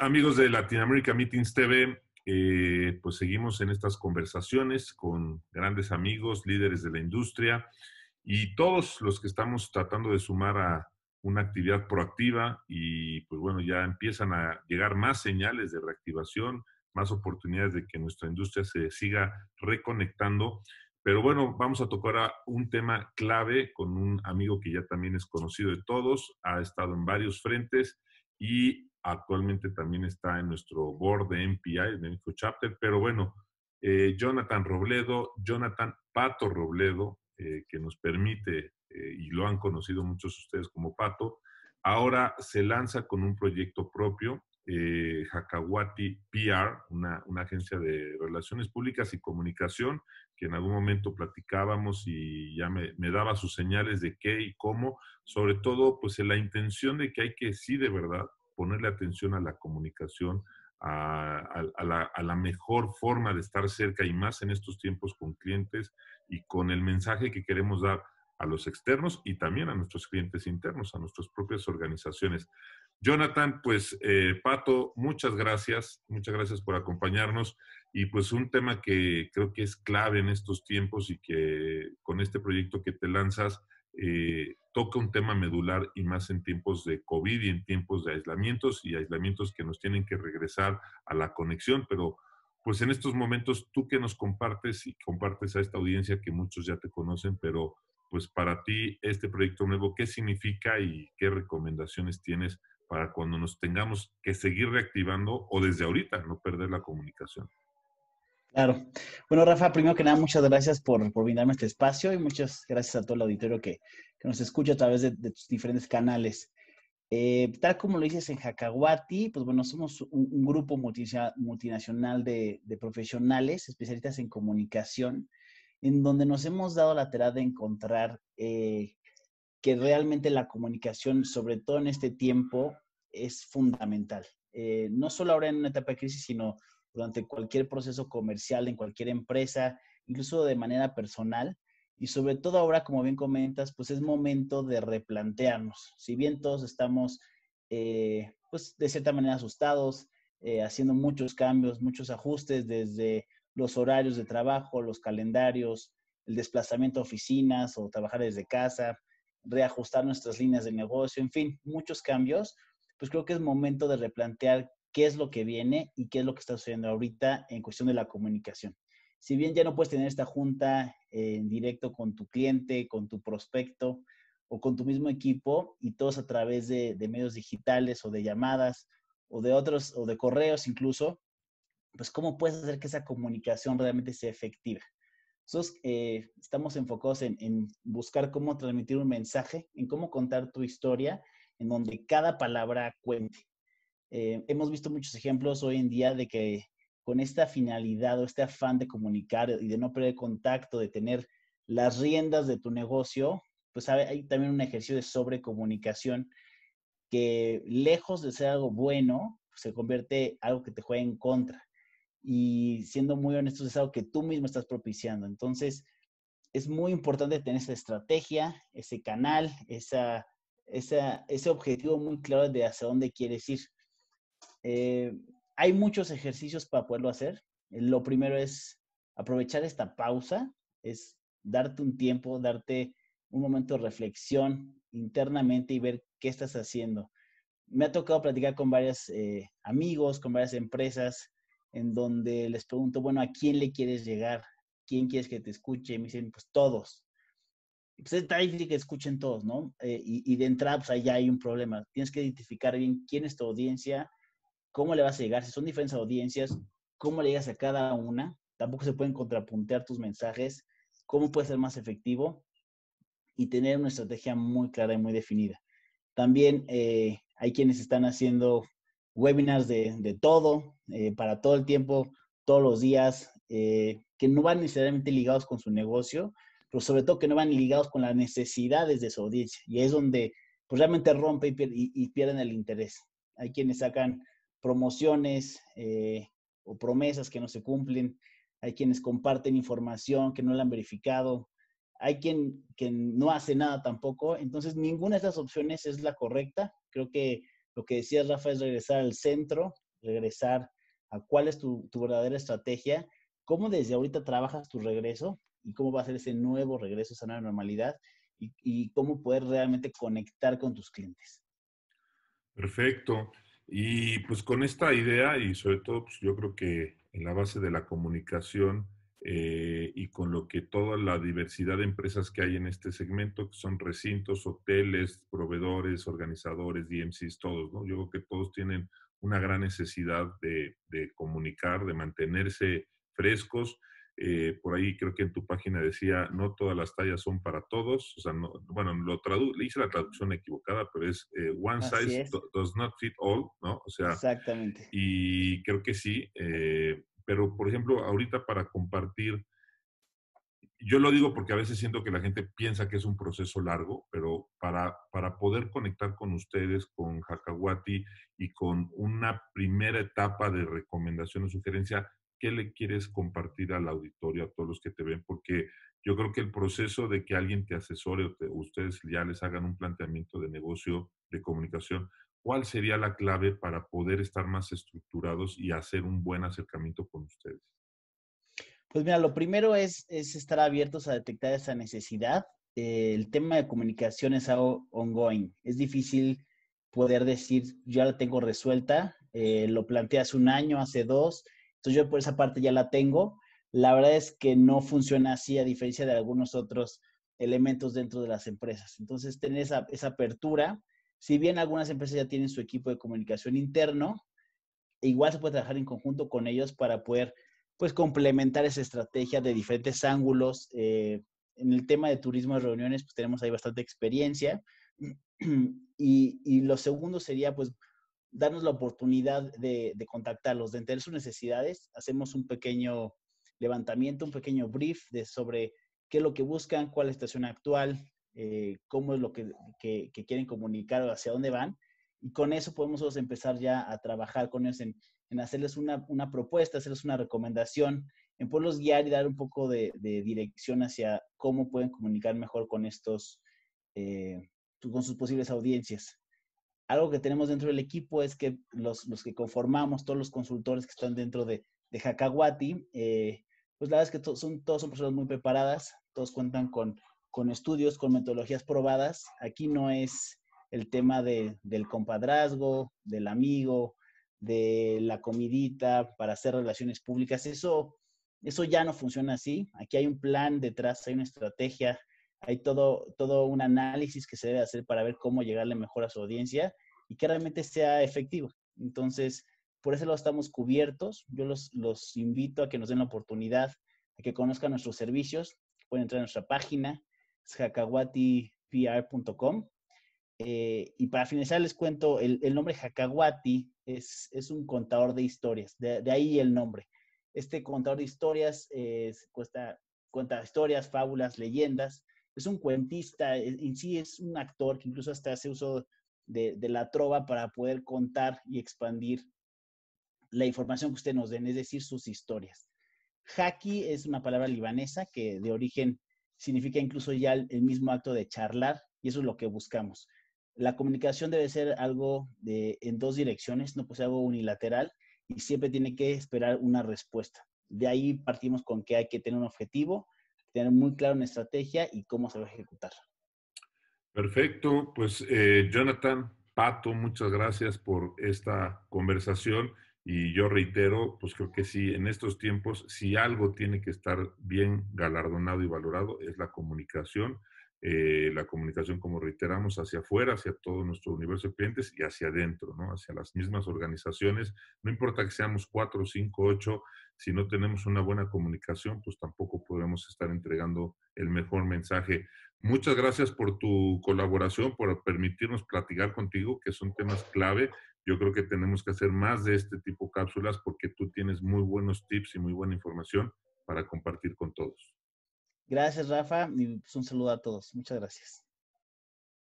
amigos de Latinoamérica Meetings TV, eh, pues seguimos en estas conversaciones con grandes amigos, líderes de la industria y todos los que estamos tratando de sumar a una actividad proactiva y pues bueno, ya empiezan a llegar más señales de reactivación, más oportunidades de que nuestra industria se siga reconectando. Pero bueno, vamos a tocar un tema clave con un amigo que ya también es conocido de todos, ha estado en varios frentes y actualmente también está en nuestro board de MPI, de México Chapter, pero bueno, eh, Jonathan Robledo, Jonathan Pato Robledo, eh, que nos permite, eh, y lo han conocido muchos de ustedes como Pato, ahora se lanza con un proyecto propio, Hakawati PR, una, agencia de relaciones públicas y comunicación, que en algún momento platicábamos y ya me, me daba sus señales de qué y cómo, sobre todo pues en la intención de que hay que sí de verdad ponerle atención a la comunicación, a, la, mejor forma de estar cerca y más en estos tiempos con clientes y con el mensaje que queremos dar a los externos y también a nuestros clientes internos, a nuestras propias organizaciones. Jonathan, pues eh, Pato, muchas gracias, muchas gracias por acompañarnos y pues un tema que creo que es clave en estos tiempos y que con este proyecto que te lanzas, eh, toca un tema medular y más en tiempos de COVID y en tiempos de aislamientos y aislamientos que nos tienen que regresar a la conexión, pero pues en estos momentos tú que nos compartes y compartes a esta audiencia que muchos ya te conocen, pero pues para ti este proyecto nuevo, ¿qué significa y qué recomendaciones tienes para cuando nos tengamos que seguir reactivando o desde ahorita no perder la comunicación? Claro, bueno, Rafa, primero que nada, muchas gracias por, por brindarme este espacio y muchas gracias a todo el auditorio que, que nos escucha a través de, de tus diferentes canales. Eh, tal como lo dices en Jacaguati, pues bueno, somos un, grupo multinacional de, profesionales, especialistas en comunicación, en donde nos hemos dado la tarea de encontrar eh, que realmente la comunicación, sobre todo en este tiempo, es fundamental. Eh, no solo ahora en una etapa de crisis, sino durante cualquier proceso comercial, en cualquier empresa, incluso de manera personal. Y sobre todo ahora, como bien comentas, pues es momento de replantearnos. Si bien todos estamos, eh, pues de cierta manera asustados, eh, haciendo muchos cambios, muchos ajustes desde los horarios de trabajo, los calendarios, el desplazamiento a oficinas o trabajar desde casa, reajustar nuestras líneas de negocio, en fin, muchos cambios, pues creo que es momento de replantear qué es lo que viene y qué es lo que está sucediendo ahorita en cuestión de la comunicación. Si bien ya no puedes tener esta junta en directo con tu cliente, con tu prospecto o con tu mismo equipo y todos a través de, medios digitales o de llamadas o de otros o de correos incluso, pues cómo puedes hacer que esa comunicación realmente sea efectiva. Nosotros eh, estamos enfocados en, buscar cómo transmitir un mensaje, en cómo contar tu historia, en donde cada palabra cuente. Eh, hemos visto muchos ejemplos hoy en día de que con esta finalidad o este afán de comunicar y de no perder contacto, de tener las riendas de tu negocio, pues hay, también un ejercicio de sobrecomunicación que lejos de ser algo bueno, se convierte en algo que te juega en contra. Y siendo muy honestos, es algo que tú mismo estás propiciando. Entonces, es muy importante tener esa estrategia, ese canal, esa, esa, ese objetivo muy claro de hacia dónde quieres ir. Eh, hay muchos ejercicios para poderlo hacer. Eh, lo primero es aprovechar esta pausa, es darte un tiempo, darte un momento de reflexión internamente y ver qué estás haciendo. Me ha tocado platicar con varios eh, amigos, con varias empresas, en donde les pregunto, bueno, ¿a quién le quieres llegar? ¿Quién quieres que te escuche? Y me dicen, pues todos. pues es difícil que escuchen todos, ¿no? y, y, de entrada, pues allá hay un problema. Tienes que identificar bien quién es tu audiencia, ¿Cómo le vas a llegar? Si son diferentes audiencias, ¿cómo le llegas a cada una? Tampoco se pueden contrapuntear tus mensajes. ¿Cómo puedes ser más efectivo? Y tener una estrategia muy clara y muy definida. También eh, hay quienes están haciendo webinars de, todo, eh, para todo el tiempo, todos los días, eh, que no van necesariamente ligados con su negocio, pero sobre todo que no van ligados con las necesidades de su audiencia. Y es donde pues, realmente rompe y, pierden el interés. Hay quienes sacan promociones eh, o promesas que no se cumplen, hay quienes comparten información que no la han verificado, hay quien, no hace nada tampoco, entonces ninguna de esas opciones es la correcta. Creo que lo que decías, Rafa, es regresar al centro, regresar a cuál es tu, verdadera estrategia, cómo desde ahorita trabajas tu regreso y cómo va a ser ese nuevo regreso a la normalidad y, y cómo poder realmente conectar con tus clientes. Perfecto. Y pues con esta idea y sobre todo pues, yo creo que en la base de la comunicación eh, y con lo que toda la diversidad de empresas que hay en este segmento, que son recintos, hoteles, proveedores, organizadores, DMCs, todos, ¿no? Yo creo que todos tienen una gran necesidad de, de comunicar, de mantenerse frescos eh, por ahí creo que en tu página decía, no todas las tallas son para todos. bueno, lo hice la traducción equivocada, pero es eh, one size does not fit all, ¿no? O sea, exactamente. Y creo que sí. Eh, pero, por ejemplo, ahorita para compartir, yo lo digo porque a veces siento que la gente piensa que es un proceso largo, pero para, para poder conectar con ustedes, con Hakawati y con una primera etapa de recomendación o sugerencia, qué le quieres compartir al auditorio, a todos los que te ven, porque yo creo que el proceso de que alguien te asesore o, ustedes ya les hagan un planteamiento de negocio, de comunicación, ¿cuál sería la clave para poder estar más estructurados y hacer un buen acercamiento con ustedes? Pues mira, lo primero es, estar abiertos a detectar esa necesidad. Eh, el tema de comunicación es algo ongoing. Es difícil poder decir, ya la tengo resuelta, eh, lo planteé hace un año, hace dos, entonces yo por esa parte ya la tengo. La verdad es que no funciona así a diferencia de algunos otros elementos dentro de las empresas. Entonces tener esa, apertura, si bien algunas empresas ya tienen su equipo de comunicación interno, igual se puede trabajar en conjunto con ellos para poder pues complementar esa estrategia de diferentes ángulos. Eh, en el tema de turismo de reuniones, pues tenemos ahí bastante experiencia. Y, y lo segundo sería, pues, darnos la oportunidad de, de contactarlos, de entender sus necesidades. Hacemos un pequeño levantamiento, un pequeño brief de sobre qué es lo que buscan, cuál es la situación actual, eh, cómo es lo que, que, quieren comunicar o hacia dónde van. Y con eso podemos empezar ya a trabajar con ellos en, hacerles una, propuesta, hacerles una recomendación, en poderlos guiar y dar un poco de, dirección hacia cómo pueden comunicar mejor con estos, eh, con sus posibles audiencias algo que tenemos dentro del equipo es que los, que conformamos, todos los consultores que están dentro de, de eh, pues la verdad es que son, todos son personas muy preparadas, todos cuentan con, con estudios, con metodologías probadas. Aquí no es el tema del compadrazgo, del amigo, de la comidita para hacer relaciones públicas. Eso, eso ya no funciona así. Aquí hay un plan detrás, hay una estrategia, hay todo, todo un análisis que se debe hacer para ver cómo llegarle mejor a su audiencia y que realmente sea efectivo. Entonces, por eso lo estamos cubiertos. Yo los, invito a que nos den la oportunidad, a que conozcan nuestros servicios. Pueden entrar a nuestra página, es eh, y para finalizar, les cuento, el, nombre Jacaguati es, un contador de historias, de, ahí el nombre. Este contador de historias eh, cuesta, cuenta historias, fábulas, leyendas, es un cuentista, e, en sí es un actor que incluso hasta hace uso de, la trova para poder contar y expandir la información que usted nos den, es decir, sus historias. Haki es una palabra libanesa que de origen significa incluso ya el, mismo acto de charlar y eso es lo que buscamos. La comunicación debe ser algo de, en dos direcciones, no puede ser algo unilateral y siempre tiene que esperar una respuesta. De ahí partimos con que hay que tener un objetivo, tener muy claro una estrategia y cómo se va a ejecutar. Perfecto, pues eh, Jonathan Pato, muchas gracias por esta conversación y yo reitero, pues creo que sí, en estos tiempos, si algo tiene que estar bien galardonado y valorado es la comunicación, eh, la comunicación, como reiteramos, hacia afuera, hacia todo nuestro universo de clientes y hacia adentro, ¿no? Hacia las mismas organizaciones. No importa que seamos cuatro, cinco, ocho, si no tenemos una buena comunicación, pues tampoco podemos estar entregando el mejor mensaje. Muchas gracias por tu colaboración, por permitirnos platicar contigo, que son temas clave. Yo creo que tenemos que hacer más de este tipo de cápsulas porque tú tienes muy buenos tips y muy buena información para compartir con todos. Gracias, Rafa, y pues, un saludo a todos. Muchas gracias.